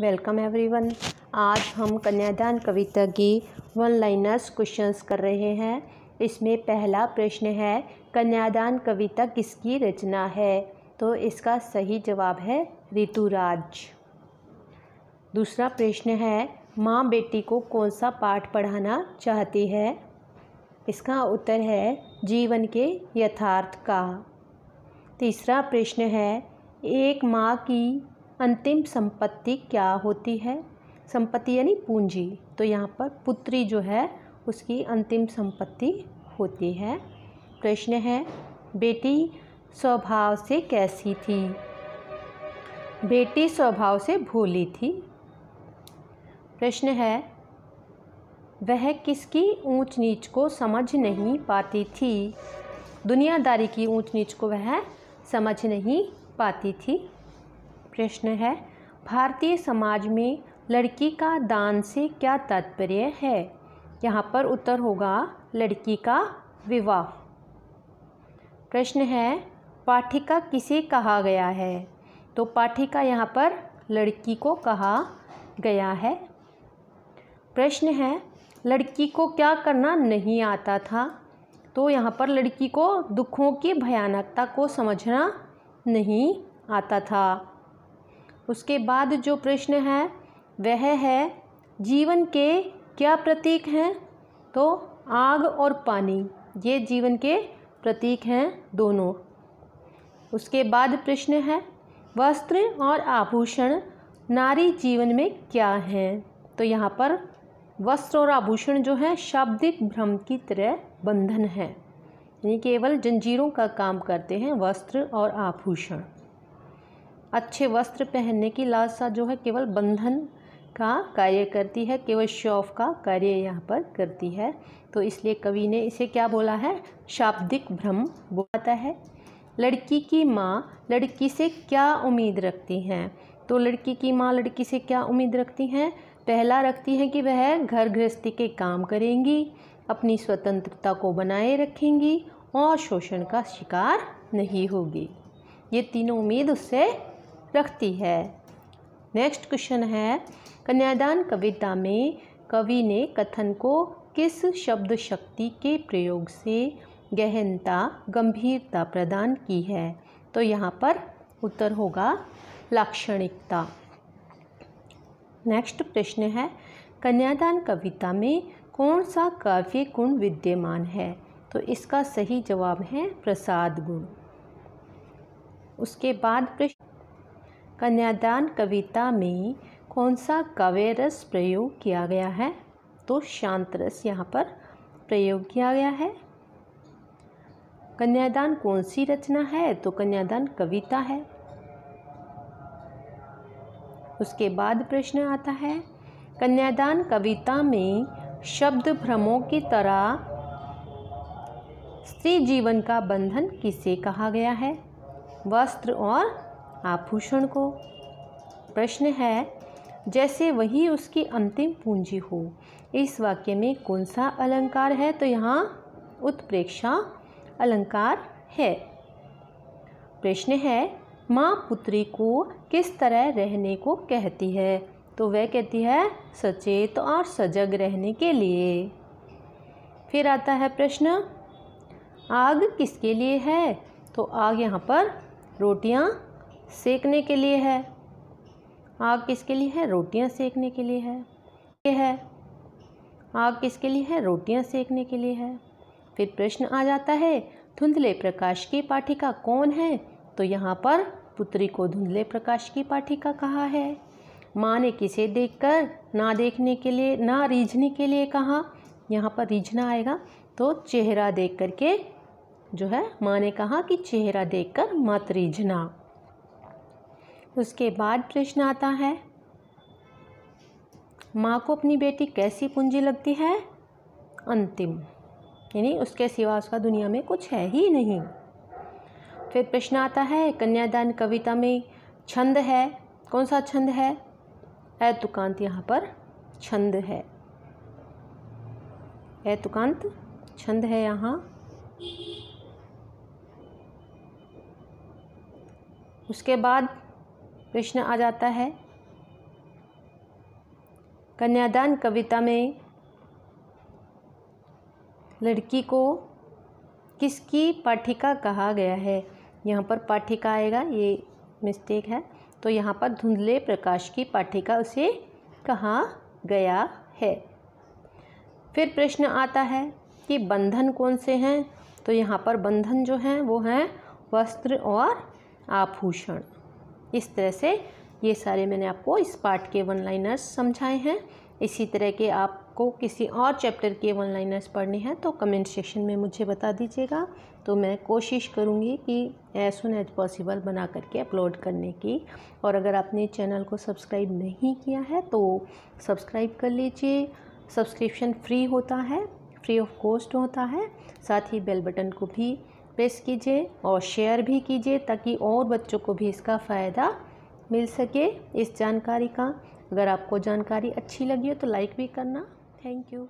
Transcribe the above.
welcome everyone आज हम कन्यादान कविता की वन लाइनर्स क्वेश्चंस कर रहे हैं इसमें पहला प्रश्न है कन्यादान कविता किसकी रचना है तो इसका सही जवाब है ऋतुराज दूसरा प्रश्न है माँ बेटी को कौन सा पाठ पढ़ाना चाहती है इसका उत्तर है जीवन के यथार्थ का तीसरा प्रश्न है एक माँ की अंतिम संपत्ति क्या होती है संपत्ति यानी पूंजी तो यहाँ पर पुत्री जो है उसकी अंतिम संपत्ति होती है प्रश्न है बेटी स्वभाव से कैसी थी बेटी स्वभाव से भोली थी प्रश्न है वह किसकी ऊंच नीच को समझ नहीं पाती थी दुनियादारी की ऊंच नीच को वह समझ नहीं पाती थी प्रश्न है भारतीय समाज में लड़की का दान से क्या तात्पर्य है यहाँ पर उत्तर होगा लड़की का विवाह प्रश्न है पाठिका किसे कहा गया है तो पाठिका यहाँ पर लड़की को कहा गया है प्रश्न है लड़की को क्या करना नहीं आता था तो यहाँ पर लड़की को दुखों की भयानकता को समझना नहीं आता था उसके बाद जो प्रश्न है वह है जीवन के क्या प्रतीक हैं तो आग और पानी ये जीवन के प्रतीक हैं दोनों उसके बाद प्रश्न है वस्त्र और आभूषण नारी जीवन में क्या हैं तो यहाँ पर वस्त्र और आभूषण जो है शाब्दिक भ्रम की तरह बंधन है यानी केवल जंजीरों का काम करते हैं वस्त्र और आभूषण अच्छे वस्त्र पहनने की लालसा जो है केवल बंधन का कार्य करती है केवल शौफ का कार्य यहाँ पर करती है तो इसलिए कवि ने इसे क्या बोला है शाब्दिक भ्रम बोलता है लड़की की माँ लड़की से क्या उम्मीद रखती हैं तो लड़की की माँ लड़की से क्या उम्मीद रखती हैं पहला रखती हैं कि वह घर गृहस्थी के काम करेंगी अपनी स्वतंत्रता को बनाए रखेंगी और शोषण का शिकार नहीं होगी ये तीनों उम्मीद उससे रखती है नेक्स्ट क्वेश्चन है कन्यादान कविता में कवि ने कथन को किस शब्द शक्ति के प्रयोग से गहनता गंभीरता प्रदान की है तो यहाँ पर उत्तर होगा लाक्षणिकता नेक्स्ट प्रश्न है कन्यादान कविता में कौन सा काव्य गुण विद्यमान है तो इसका सही जवाब है प्रसाद गुण उसके बाद प्रश्न कन्यादान कविता में कौन सा काव्य रस प्रयोग किया गया है तो शांत रस यहाँ पर प्रयोग किया गया है कन्यादान कौन सी रचना है तो कन्यादान कविता है उसके बाद प्रश्न आता है कन्यादान कविता में शब्द भ्रमों की तरह स्त्री जीवन का बंधन किसे कहा गया है वस्त्र और आभूषण को प्रश्न है जैसे वही उसकी अंतिम पूंजी हो इस वाक्य में कौन सा अलंकार है तो यहाँ उत्प्रेक्षा अलंकार है प्रश्न है माँ पुत्री को किस तरह रहने को कहती है तो वह कहती है सचेत और सजग रहने के लिए फिर आता है प्रश्न आग किसके लिए है तो आग यहाँ पर रोटियाँ सेकने के लिए है आग किसके लिए है रोटियां सेकने के लिए है ये है आग किसके लिए है रोटियां सेकने के लिए है फिर प्रश्न आ जाता है धुंधले प्रकाश की पाठिका कौन है तो यहाँ पर पुत्री को धुंधले प्रकाश की पाठिका कहा है माँ ने किसे देखकर ना देखने के लिए ना रीझने के लिए कहा यहाँ पर रीझना आएगा तो चेहरा देख करके जो है माँ ने कहा कि चेहरा देखकर मत रीझना उसके बाद प्रश्न आता है माँ को अपनी बेटी कैसी पूंजी लगती है अंतिम यानी उसके सिवा उसका दुनिया में कुछ है ही नहीं फिर प्रश्न आता है कन्यादान कविता में छंद है कौन सा छंद है ऐतुकांत यहाँ पर छंद है ऐतुकांत छंद है यहाँ उसके बाद कृष्ण आ जाता है कन्यादान कविता में लड़की को किसकी पाठिका कहा गया है यहाँ पर पाठिका आएगा ये मिस्टेक है तो यहाँ पर धुंधले प्रकाश की पाठिका उसे कहा गया है फिर प्रश्न आता है कि बंधन कौन से हैं तो यहाँ पर बंधन जो हैं वो हैं वस्त्र और आभूषण इस तरह से ये सारे मैंने आपको इस पार्ट के वन लाइनर्स समझाए हैं इसी तरह के आपको किसी और चैप्टर के वन लाइनर्स पढ़ने हैं तो कमेंट सेक्शन में मुझे बता दीजिएगा तो मैं कोशिश करूँगी कि एज सुन एज पॉसिबल बना करके अपलोड करने की और अगर आपने चैनल को सब्सक्राइब नहीं किया है तो सब्सक्राइब कर लीजिए सब्सक्रिप्शन फ्री होता है फ्री ऑफ कॉस्ट होता है साथ ही बेल बटन को भी प्रेस कीजिए और शेयर भी कीजिए ताकि और बच्चों को भी इसका फ़ायदा मिल सके इस जानकारी का अगर आपको जानकारी अच्छी लगी हो तो लाइक भी करना थैंक यू